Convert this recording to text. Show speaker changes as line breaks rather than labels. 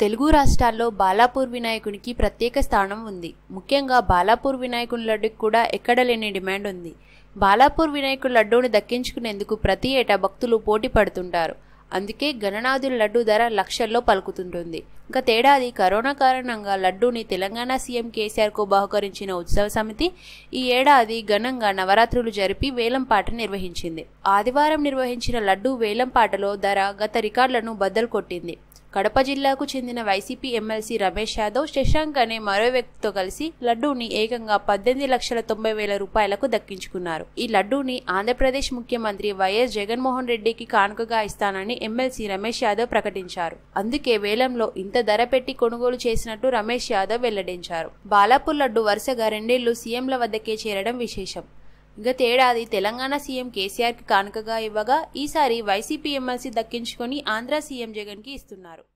తెలుగు రాష్ట్రాల్లో బాలాపూర్ వినాయకునికి ప్రత్యేక స్థానం ఉంది ముఖ్యంగా బాలాపూర్ వినాయకుని లడ్డుకి కూడా ఎక్కడ లేని డిమాండ్ ఉంది బాలాపూర్ వినాయకుడి లడ్డూని దక్కించుకునేందుకు ప్రతి ఏటా భక్తులు పోటీ పడుతుంటారు అందుకే గణనాథుల లడ్డు ధర లక్షల్లో పలుకుతుంటుంది గతేడాది కరోనా కారణంగా లడ్డూని తెలంగాణ సీఎం కేసీఆర్కు బహుకరించిన ఉత్సవ సమితి ఈ ఏడాది ఘనంగా నవరాత్రులు జరిపి వేలంపాట నిర్వహించింది ఆదివారం నిర్వహించిన లడ్డూ వేలంపాటలో ధర గత రికార్డులను బద్దలు కొట్టింది కడప జిల్లాకు చెందిన వైసీపీ ఎమ్మెల్సీ రమేష్ యాదవ్ శశాంక్ అనే మరో వ్యక్తితో కలిసి లడ్డూని ఏకంగా పద్దెనిమిది లక్షల తొంభై వేల రూపాయలకు దక్కించుకున్నారు ఈ లడ్డూని ఆంధ్రప్రదేశ్ ముఖ్యమంత్రి వైఎస్ జగన్మోహన్ రెడ్డికి కానుకగా ఇస్తానని ఎమ్మెల్సీ రమేష్ యాదవ్ ప్రకటించారు అందుకే వేలంలో ఇంత ధర పెట్టి కొనుగోలు చేసినట్టు రమేష్ యాదవ్ వెల్లడించారు బాలాపూర్ లడ్డు వరుసగా రెండేళ్లు సీఎంల వద్దకే చేరడం విశేషం గతేడాది తెలంగాణ సీఎం కేసీఆర్కి కానుకగా ఇవ్వగా ఈసారి వైసీపీ ఎమ్మెల్సీ దక్కించుకొని ఆంధ్ర సీఎం జగన్కి ఇస్తున్నారు